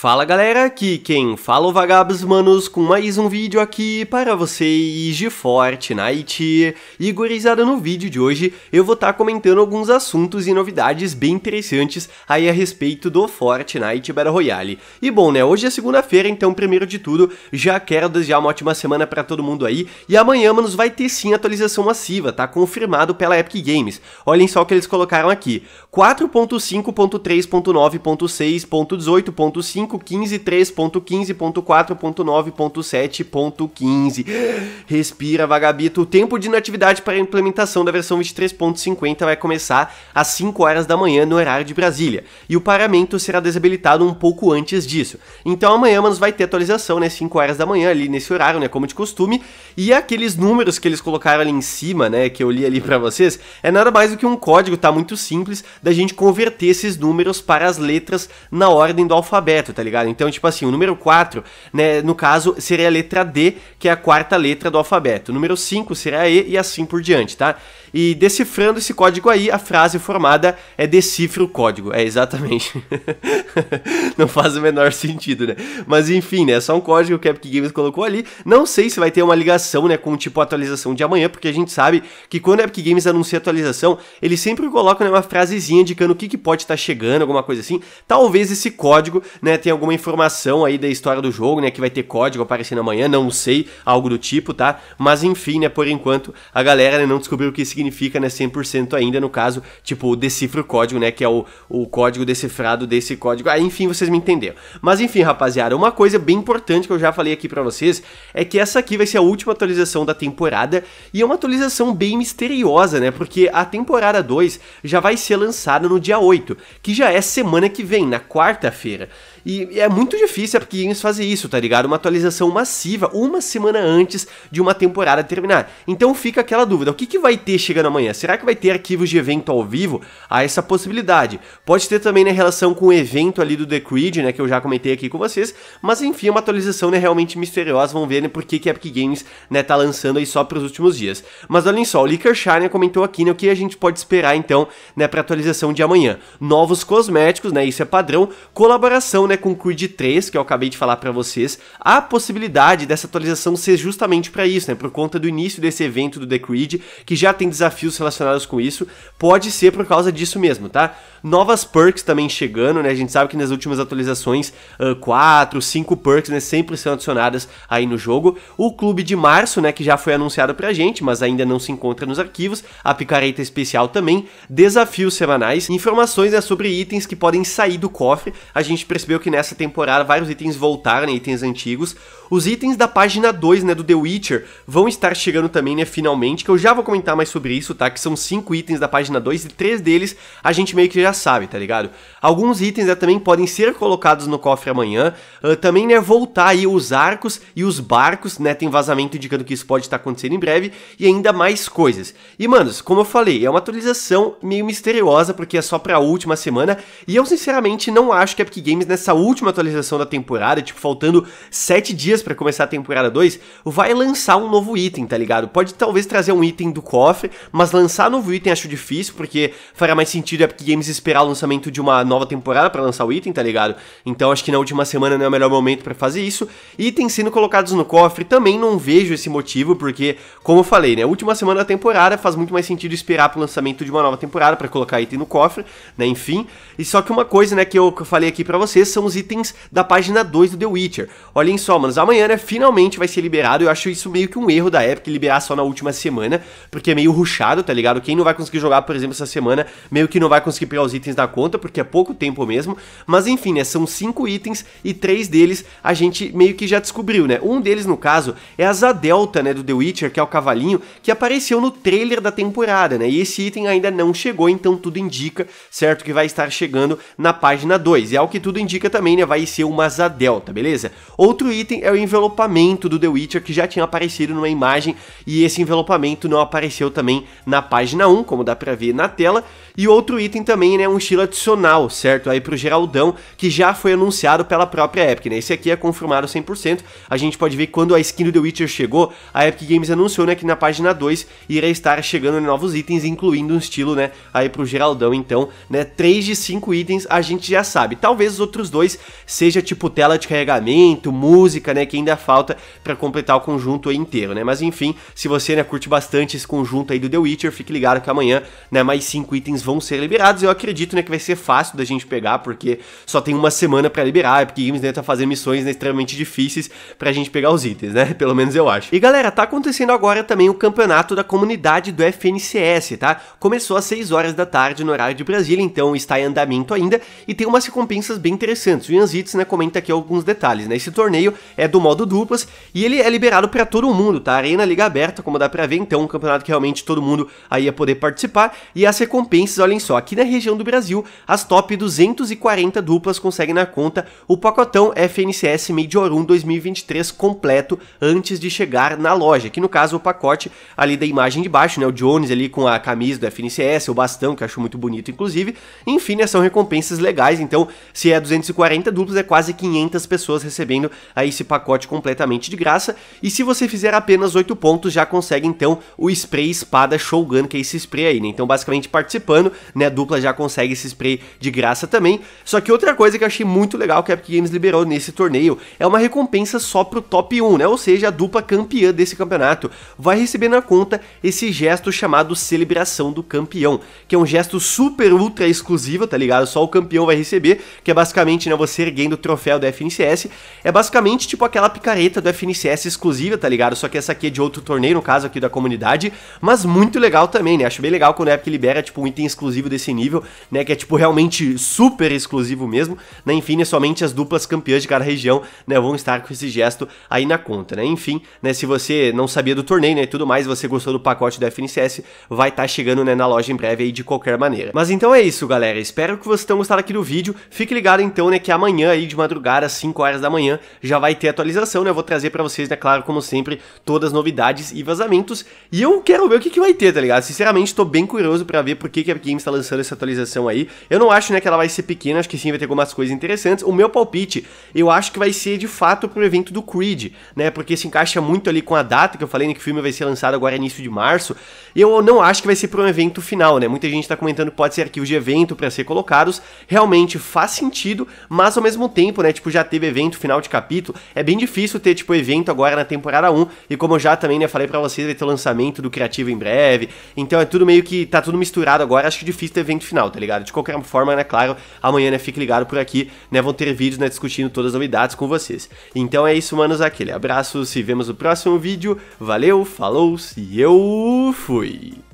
Fala galera, aqui quem fala o Vagabos Manos com mais um vídeo aqui para vocês de Fortnite. E gurizada, no vídeo de hoje eu vou estar tá comentando alguns assuntos e novidades bem interessantes aí a respeito do Fortnite Battle Royale. E bom né, hoje é segunda-feira, então primeiro de tudo já quero desejar uma ótima semana para todo mundo aí. E amanhã, manos, vai ter sim atualização massiva, tá confirmado pela Epic Games. Olhem só o que eles colocaram aqui, 4.5.3.9.6.18.5 5.15.3.15.4.9.7.15 Respira, vagabito. O tempo de inatividade para a implementação da versão 23.50 vai começar às 5 horas da manhã no horário de Brasília, e o paramento será desabilitado um pouco antes disso. Então amanhã, manos, vai ter atualização, né, 5 horas da manhã ali nesse horário, né, como de costume, e aqueles números que eles colocaram ali em cima, né, que eu li ali para vocês, é nada mais do que um código, tá, muito simples, da gente converter esses números para as letras na ordem do alfabeto, tá ligado? Então, tipo assim, o número 4, né, no caso, seria a letra D, que é a quarta letra do alfabeto. O número 5 seria a E e assim por diante, tá? E decifrando esse código aí, a frase formada é decifra o código. É exatamente. não faz o menor sentido, né? Mas enfim, né? É só um código que a Epic Games colocou ali. Não sei se vai ter uma ligação, né, com tipo a atualização de amanhã, porque a gente sabe que quando a Epic Games anuncia atualização, eles sempre colocam né, uma frasezinha indicando o que, que pode estar tá chegando, alguma coisa assim. Talvez esse código, né, tenha alguma informação aí da história do jogo, né, que vai ter código aparecendo amanhã, não sei, algo do tipo, tá? Mas enfim, né, por enquanto a galera né, não descobriu o que esse significa, né, 100% ainda, no caso, tipo, decifra o código, né, que é o, o código decifrado desse código. Ah, enfim, vocês me entenderam. Mas enfim, rapaziada, uma coisa bem importante que eu já falei aqui para vocês é que essa aqui vai ser a última atualização da temporada e é uma atualização bem misteriosa, né, porque a temporada 2 já vai ser lançada no dia 8, que já é semana que vem, na quarta-feira. E, e é muito difícil é a Games fazer isso, tá ligado? Uma atualização massiva uma semana antes de uma temporada terminar. Então fica aquela dúvida: o que, que vai ter chegando amanhã? Será que vai ter arquivos de evento ao vivo? Há essa possibilidade. Pode ter também na né, relação com o evento ali do The Creed, né? Que eu já comentei aqui com vocês. Mas enfim, uma atualização né, realmente misteriosa. Vamos ver né, por que, que a Epic Games né, tá lançando aí só para os últimos dias. Mas olhem só, o Licker Shiner comentou aqui né, o que a gente pode esperar então né, pra atualização de amanhã. Novos cosméticos, né? Isso é padrão. Colaboração né, com o Creed 3, que eu acabei de falar para vocês, há a possibilidade dessa atualização ser justamente para isso, né? Por conta do início desse evento do The Creed, que já tem desafios relacionados com isso, pode ser por causa disso mesmo, tá? Novas perks também chegando, né? A gente sabe que nas últimas atualizações, uh, 4, 5 perks, né, sempre são adicionadas aí no jogo. O clube de março, né, que já foi anunciado pra gente, mas ainda não se encontra nos arquivos, a picareta especial também, desafios semanais, informações né, sobre itens que podem sair do cofre. A gente percebeu viu que nessa temporada vários itens voltaram, itens antigos. Os itens da página 2, né, do The Witcher, vão estar chegando também, né, finalmente, que eu já vou comentar mais sobre isso, tá? Que são cinco itens da página 2 e três deles a gente meio que já sabe, tá ligado? Alguns itens né, também podem ser colocados no cofre amanhã, uh, também, né, voltar aí os arcos e os barcos, né, tem vazamento indicando que isso pode estar acontecendo em breve, e ainda mais coisas. E, manos, como eu falei, é uma atualização meio misteriosa, porque é só pra última semana, e eu sinceramente não acho que a Epic Games nessa né, essa última atualização da temporada, tipo, faltando 7 dias para começar a temporada 2, vai lançar um novo item, tá ligado? Pode talvez trazer um item do cofre, mas lançar novo item acho difícil, porque fará mais sentido a Epic Games esperar o lançamento de uma nova temporada para lançar o item, tá ligado? Então acho que na última semana não é o melhor momento para fazer isso. Itens sendo colocados no cofre também não vejo esse motivo, porque, como eu falei, né, última semana da temporada faz muito mais sentido esperar pro lançamento de uma nova temporada para colocar item no cofre, né, enfim. E só que uma coisa, né, que eu, que eu falei aqui para vocês são os itens da página 2 do The Witcher. Olhem só, manos, amanhã, né, finalmente vai ser liberado. Eu acho isso meio que um erro da Epic liberar só na última semana, porque é meio ruchado, tá ligado? Quem não vai conseguir jogar, por exemplo, essa semana, meio que não vai conseguir pegar os itens da conta, porque é pouco tempo mesmo. Mas enfim, né, são cinco itens e três deles a gente meio que já descobriu, né? Um deles, no caso, é a Zadelta, né, do The Witcher, que é o cavalinho que apareceu no trailer da temporada, né? E esse item ainda não chegou, então tudo indica, certo, que vai estar chegando na página 2. E ao que tudo indica também né, vai ser uma Zadel, tá beleza? Outro item é o envelopamento do The Witcher, que já tinha aparecido numa imagem, e esse envelopamento não apareceu também na página 1, como dá pra ver na tela. E outro item também é né, um estilo adicional, certo? Aí pro Geraldão, que já foi anunciado pela própria Epic, né? Esse aqui é confirmado 100%, a gente pode ver que quando a skin do The Witcher chegou, a Epic Games anunciou né, que na página 2 irá estar chegando novos itens, incluindo um estilo né, aí pro Geraldão, então, né, 3 de 5 itens a gente já sabe, talvez os outros dois 2, seja tipo tela de carregamento, música, né, que ainda falta para completar o conjunto inteiro, né? Mas enfim, se você né, curte bastante esse conjunto aí do The Witcher, fique ligado que amanhã, né, mais cinco itens vão ser liberados. Eu acredito, né, que vai ser fácil da gente pegar, porque só tem uma semana para liberar, porque Games né, tá fazendo missões né, extremamente difíceis pra gente pegar os itens, né? Pelo menos eu acho. E galera, tá acontecendo agora também o campeonato da comunidade do FNCS, tá? Começou às 6 horas da tarde no horário de Brasília, então está em andamento ainda e tem umas recompensas bem interessantes Santos. O Ian Zitz, né, comenta aqui alguns detalhes, né? Esse torneio é do modo duplas e ele é liberado para todo mundo, tá? Arena Liga Aberta, como dá para ver, então, é um campeonato que realmente todo mundo aí ia poder participar. E as recompensas, olhem só, aqui na região do Brasil, as top 240 duplas conseguem na conta o pacotão FNCS Major 1 2023 completo antes de chegar na loja, que no caso o pacote ali da imagem de baixo, né, o Jones ali com a camisa do FNCS, o bastão, que eu acho muito bonito inclusive, enfim, né, são recompensas legais, então se é 240 40 duplos é quase 500 pessoas recebendo aí esse pacote completamente de graça. E se você fizer apenas 8 pontos, já consegue então o spray espada Shogun, que é esse spray aí, né? Então basicamente participando, né, a dupla já consegue esse spray de graça também. Só que outra coisa que eu achei muito legal que a Epic Games liberou nesse torneio é uma recompensa só pro top 1, né? Ou seja, a dupla campeã desse campeonato vai receber na conta esse gesto chamado celebração do campeão, que é um gesto super ultra exclusivo, tá ligado? Só o campeão vai receber, que é basicamente ensina você erguendo o troféu do FNCS. É basicamente tipo aquela picareta do FNCS exclusiva, tá ligado? Só que essa aqui é de outro torneio, no caso aqui da comunidade, mas muito legal também, né? Acho bem legal quando a Epic libera, tipo, um item exclusivo desse nível, né? Que é, tipo, realmente super exclusivo mesmo, né? Enfim, é somente as duplas campeãs de cada região, né? Vão estar com esse gesto aí na conta, né? Enfim, né? Se você não sabia do torneio, né? E tudo mais, você gostou do pacote do FNCS, vai estar tá chegando, né? Na loja em breve aí de qualquer maneira. Mas então é isso, galera. Espero que vocês tenham gostado aqui do vídeo. Fique ligado, então, então, né, que amanhã aí de madrugada, às 5 horas da manhã, já vai ter atualização, né? Eu vou trazer para vocês, né, claro, como sempre, todas as novidades e vazamentos. E eu quero ver o que, que vai ter, tá ligado? Sinceramente, tô bem curioso para ver por que, que a Games tá lançando essa atualização aí. Eu não acho, né, que ela vai ser pequena, acho que sim vai ter algumas coisas interessantes. O meu palpite, eu acho que vai ser de fato pro evento do Creed, né? Porque se encaixa muito ali com a data que eu falei, né, que o filme vai ser lançado agora início de março. Eu não acho que vai ser para um evento final, né? Muita gente tá comentando que pode ser arquivos de evento para ser colocados. Realmente faz sentido, mas ao mesmo tempo, né, tipo, já teve evento final de capítulo, é bem difícil ter, tipo, evento agora na temporada 1, e como eu já também, né, falei para vocês, vai ter o lançamento do Criativo em breve, então é tudo meio que, tá tudo misturado agora, acho que é difícil ter evento final, tá ligado? De qualquer forma, né, claro, amanhã, né, fique ligado por aqui, né, vão ter vídeos, né, discutindo todas as novidades com vocês. Então é isso, manos, aquele abraço, se vemos no próximo vídeo, valeu, falou, e eu fui!